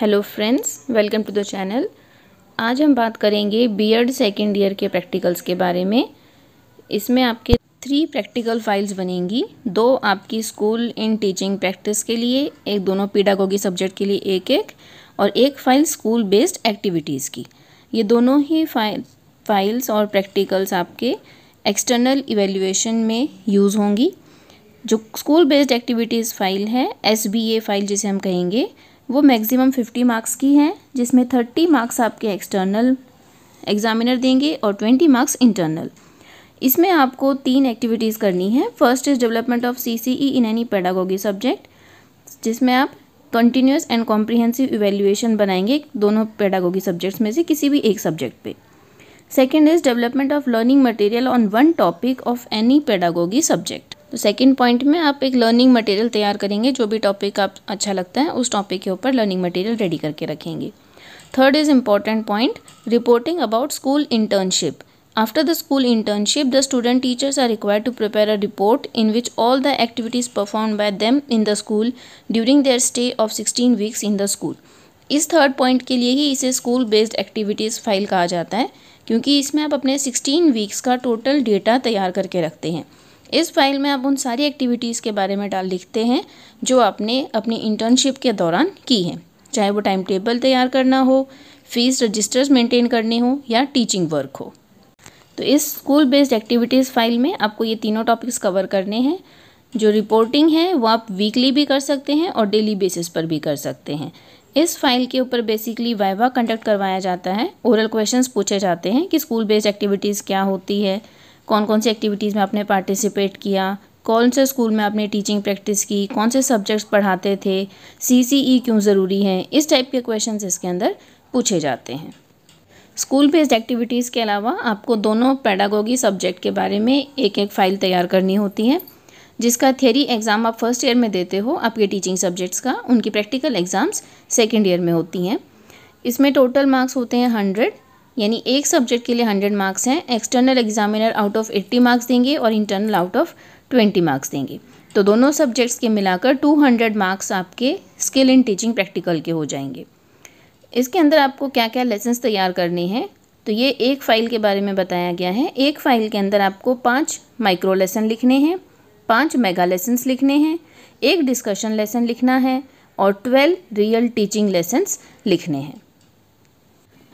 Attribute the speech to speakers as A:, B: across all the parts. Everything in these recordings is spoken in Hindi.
A: hello friends welcome to the channel आज हम बात करेंगे बीएड सेकेंड ईयर के प्रैक्टिकल्स के बारे में इसमें आपके थ्री प्रैक्टिकल फाइल्स बनेंगी दो आपकी स्कूल इन टीचिंग प्रैक्टिस के लिए एक दोनों पीडागोगी सब्जेक्ट के लिए एक एक और एक फाइल स्कूल बेस्ड एक्टिविटीज़ की ये दोनों ही फाइल फाइल्स और प्रैक्टिकल्स आपके एक्सटर्नल इवेल्यूशन में यूज़ होंगी जो स्कूल बेस्ड एक्टिविटीज़ फाइल है एस फाइल जिसे हम कहेंगे वो मैक्सिमम फिफ्टी मार्क्स की हैं जिसमें थर्टी मार्क्स आपके एक्सटर्नल एग्जामिनर देंगे और ट्वेंटी मार्क्स इंटरनल इसमें आपको तीन एक्टिविटीज़ करनी है first is development of C C E in any pedagogy subject जिसमें आप कंटिन्यूस एंड कॉम्प्रीहेंसिव इवेल्यूएशन बनाएंगे दोनों पेडागोगी सब्जेक्ट्स में से किसी भी एक सब्जेक्ट पे second is development of learning material on one topic of any pedagogy subject तो सेकंड पॉइंट में आप एक लर्निंग मटेरियल तैयार करेंगे जो भी टॉपिक आप अच्छा लगता है उस टॉपिक के ऊपर लर्निंग मटेरियल रेडी करके रखेंगे third is important point reporting about school internship after the school internship the student teachers are require to prepare a report in which all the activities perform by them in the school during their stay of sixteen weeks in the school इस थर्ड पॉइंट के लिए ही इसे स्कूल बेस्ड एक्टिविटीज़ फाइल कहा जाता है क्योंकि इसमें आप अपने 16 वीक्स का टोटल डेटा तैयार करके रखते हैं इस फाइल में आप उन सारी एक्टिविटीज़ के बारे में डाल लिखते हैं जो आपने अपनी इंटर्नशिप के दौरान की हैं चाहे वो टाइम टेबल तैयार करना हो फीस रजिस्टर्स मेंटेन करने हो या टीचिंग वर्क हो तो इस स्कूल बेस्ड एक्टिविटीज़ फाइल में आपको ये तीनों टॉपिक्स कवर करने हैं जो रिपोर्टिंग है वो आप वीकली भी कर सकते हैं और डेली बेसिस पर भी कर सकते हैं इस फाइल के ऊपर बेसिकली वाइवा कंडक्ट करवाया जाता है ओरल क्वेश्चंस पूछे जाते हैं कि स्कूल बेस्ड एक्टिविटीज़ क्या होती है कौन कौन सी एक्टिविटीज़ में आपने पार्टिसिपेट किया कौन से स्कूल में आपने टीचिंग प्रैक्टिस की कौन से सब्जेक्ट्स पढ़ाते थे सी सी ई क्यों ज़रूरी है इस टाइप के क्वेश्चन इसके अंदर पूछे जाते हैं स्कूल बेस्ड एक्टिविटीज़ के अलावा आपको दोनों पैडागोगी सब्जेक्ट के बारे में एक एक फ़ाइल तैयार करनी होती है जिसका थियरी एग्ज़ाम आप फर्स्ट ईयर में देते हो आपके टीचिंग सब्जेक्ट्स का उनकी प्रैक्टिकल एग्ज़ाम्स सेकेंड ईयर में होती हैं इसमें टोटल मार्क्स होते हैं हंड्रेड यानी एक सब्जेक्ट के लिए हंड्रेड मार्क्स हैं external examiner out of eighty marks देंगे और internal out of twenty marks देंगे तो दोनों सब्जेक्ट्स के मिलाकर टू हंड्रेड मार्क्स आपके स्किल इन टीचिंग प्रैक्टिकल के हो जाएंगे इसके अंदर आपको क्या क्या लेसन्स तैयार करने हैं तो ये एक फ़ाइल के बारे में बताया गया है एक फ़ाइल के अंदर आपको पाँच माइक्रो लेसन लिखने हैं पाँच मेगा लेसन्स लिखने हैं एक डिस्कशन लेसन लिखना है और ट्वेल्व रियल टीचिंग लेसन्स लिखने हैं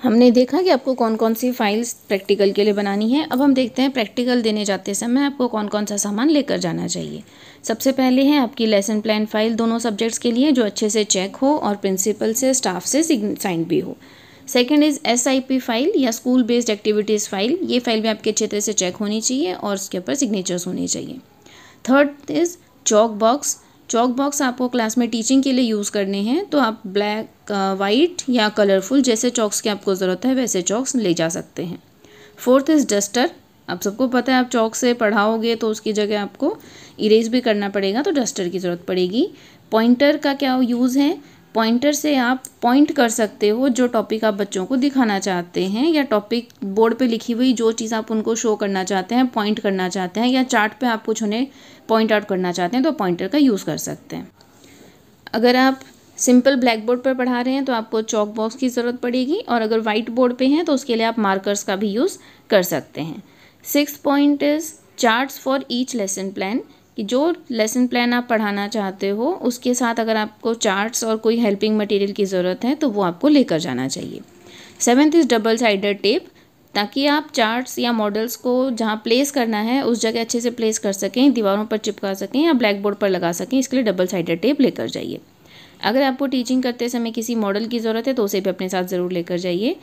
A: हमने देखा कि आपको कौन कौन सी फाइल्स प्रैक्टिकल के लिए बनानी है अब हम देखते हैं प्रैक्टिकल देने जाते समय आपको कौन कौन सा सामान लेकर जाना चाहिए सबसे पहले है आपकी लेसन प्लान फाइल दोनों सब्जेक्ट्स के लिए जो अच्छे से चेक हो और प्रिंसिपल से स्टाफ से साइन भी हो second is S I P file या स्कूल बेस्ड एक्टिविटीज़ फाइल ये फाइल भी आपके अच्छे तरह से चेक होनी चाहिए और उसके ऊपर सिग्नेचर्स होने चाहिए third is chalk box chalk box आपको क्लास में टीचिंग के लिए यूज़ करने हैं तो आप ब्लैक वाइट या कलरफुल जैसे चॉक्स की आपको ज़रूरत है वैसे चॉक्स ले जा सकते हैं फोर्थ इज़ डस्टर आप सबको पता है आप चौक से पढ़ाओगे तो उसकी जगह आपको इरेज भी करना पड़ेगा तो डस्टर की ज़रूरत पड़ेगी पॉइंटर का क्या यूज़ है पॉइंटर से आप पॉइंट कर सकते हो जो टॉपिक आप बच्चों को दिखाना चाहते हैं या टॉपिक बोर्ड पे लिखी हुई जो चीज़ आप उनको शो करना चाहते हैं पॉइंट करना चाहते हैं या चार्ट पे आप कुछ उन्हें पॉइंट आउट करना चाहते हैं तो पॉइंटर का यूज़ कर सकते हैं अगर आप सिंपल ब्लैक बोर्ड पर पढ़ा रहे हैं तो आपको चॉक बॉक्स की ज़रूरत पड़ेगी और अगर वाइट बोर्ड पर हैं तो उसके लिए आप मार्कर्स का भी यूज़ कर सकते हैं six point is chart for each lesson plan कि जो लेसन प्लान आप पढ़ाना चाहते हो उसके साथ अगर आपको चार्ट्स और कोई हेल्पिंग मटेरियल की ज़रूरत है तो वो आपको लेकर जाना चाहिए seventh is double sided tape ताकि आप चार्ट्स या मॉडल्स को जहाँ प्लेस करना है उस जगह अच्छे से प्लेस कर सकें दीवारों पर चिपका सकें या ब्लैक बोर्ड पर लगा सकें इसके लिए डबल साइडेड टेप लेकर जाइए अगर आपको टीचिंग करते समय किसी मॉडल की ज़रूरत है तो उसे भी अपने साथ ज़रूर लेकर जाइए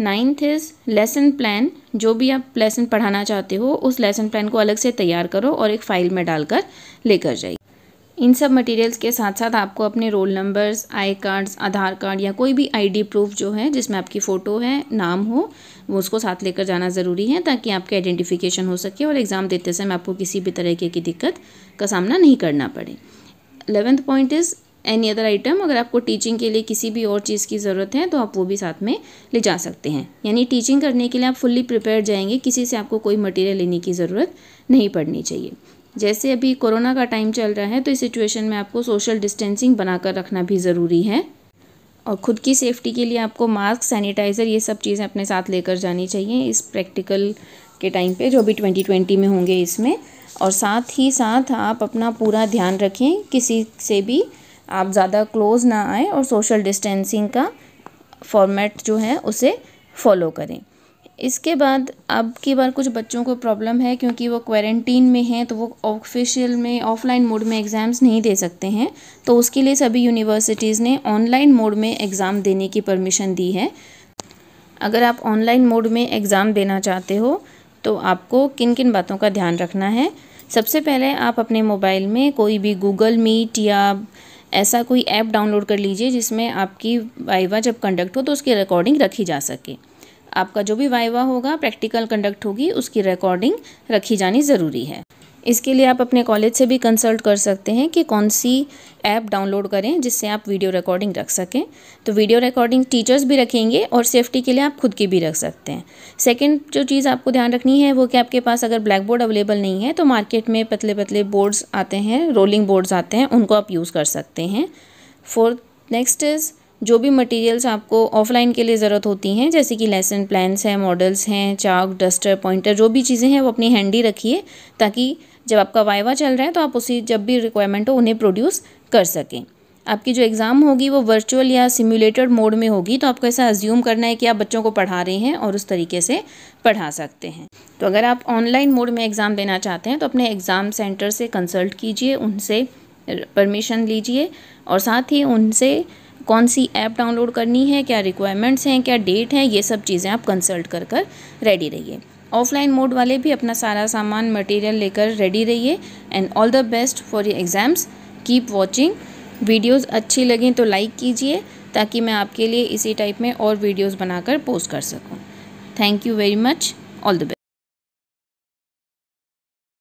A: नाइन्थ इज़ लेसन प्लान जो भी आप लेसन पढ़ाना चाहते हो उस लेसन प्लान को अलग से तैयार करो और एक फ़ाइल में डालकर लेकर जाइए इन सब मटेरियल्स के साथ साथ आपको अपने roll numbers I cards Aadhaar card या कोई भी आईडी प्रूफ जो है जिसमें आपकी फ़ोटो है नाम हो वो उसको साथ लेकर जाना ज़रूरी है ताकि आपके आइडेंटिफिकेशन हो सके और एग्ज़ाम देते समय आपको किसी भी तरीके की दिक्कत का सामना नहीं करना पड़े eleventh point is any other item अगर आपको टीचिंग के लिए किसी भी और चीज़ की ज़रूरत है तो आप वो भी साथ में ले जा सकते हैं यानी टीचिंग करने के लिए आप फुल्ली प्रिपेयर जाएंगे किसी से आपको कोई मटेरियल लेने की ज़रूरत नहीं पड़नी चाहिए जैसे अभी कोरोना का टाइम चल रहा है तो इस सिचुएशन में आपको सोशल डिस्टेंसिंग बनाकर रखना भी ज़रूरी है और ख़ुद की सेफ़्टी के लिए आपको मास्क सैनिटाइज़र ये सब चीज़ें अपने साथ लेकर जानी चाहिए इस प्रैक्टिकल के टाइम पे जो भी 2020 में होंगे इसमें और साथ ही साथ आप अपना पूरा ध्यान रखें किसी से भी आप ज़्यादा क्लोज़ ना आए और सोशल डिस्टेंसिंग का फॉर्मेट जो है उसे फॉलो करें इसके बाद अब की बार कुछ बच्चों को प्रॉब्लम है क्योंकि वो क्वारंटीन में हैं तो वो ऑफिशियल में ऑफलाइन मोड में एग्ज़ाम्स नहीं दे सकते हैं तो उसके लिए सभी यूनिवर्सिटीज़ ने ऑनलाइन मोड में एग्ज़ाम देने की परमिशन दी है अगर आप ऑनलाइन मोड में एग्ज़ाम देना चाहते हो तो आपको किन किन बातों का ध्यान रखना है सबसे पहले आप अपने मोबाइल में कोई भी गूगल मीट या ऐसा कोई ऐप डाउनलोड कर लीजिए जिसमें आपकी वाइवा जब कंडक्ट हो तो उसकी रिकॉर्डिंग रखी जा सके आपका जो भी वाइवा होगा प्रैक्टिकल कंडक्ट होगी उसकी रिकॉर्डिंग रखी जानी ज़रूरी है इसके लिए आप अपने कॉलेज से भी कंसल्ट कर सकते हैं कि कौन सी ऐप डाउनलोड करें जिससे आप वीडियो रिकॉर्डिंग रख सकें तो वीडियो रिकॉर्डिंग टीचर्स भी रखेंगे और सेफ्टी के लिए आप खुद की भी रख सकते हैं सेकंड जो चीज़ आपको ध्यान रखनी है वो कि आपके पास अगर ब्लैक बोर्ड अवेलेबल नहीं है तो मार्केट में पतले पतले बोर्ड्स आते हैं रोलिंग बोर्ड्स आते हैं उनको आप यूज़ कर सकते हैं फोर्थ नेक्स्ट इज़ जो भी मटेरियल्स आपको ऑफलाइन के लिए ज़रूरत होती हैं जैसे कि लेसन प्लान्स हैं मॉडल्स हैं चाक डस्टर पॉइंटर जो भी चीज़ें हैं वो अपनी हैंडी रखिए ताकि जब आपका वाइवा चल रहा है तो आप उसी जब भी रिक्वायरमेंट हो उन्हें प्रोड्यूस कर सकें आपकी जो एग्ज़ाम होगी वो वर्चुअल या सिमुलेटेड मोड में होगी तो आपको ऐसा अज्यूम करना है कि आप बच्चों को पढ़ा रहे हैं और उस तरीके से पढ़ा सकते हैं तो अगर आप ऑनलाइन मोड में एग्ज़ाम देना चाहते हैं तो अपने एग्ज़ाम सेंटर से कंसल्ट कीजिए उनसे परमिशन लीजिए और साथ ही उनसे कौन सी ऐप डाउनलोड करनी है क्या रिक्वायरमेंट्स हैं क्या डेट हैं ये सब चीज़ें आप कंसल्ट कर कर रेडी रहिए ऑफलाइन मोड वाले भी अपना सारा सामान मटेरियल लेकर रेडी रहिए and all the best for your exams keep watching videos अच्छी लगें तो लाइक कीजिए ताकि मैं आपके लिए इसी टाइप में और वीडियोस बनाकर पोस्ट कर सकूं thank you very much all the best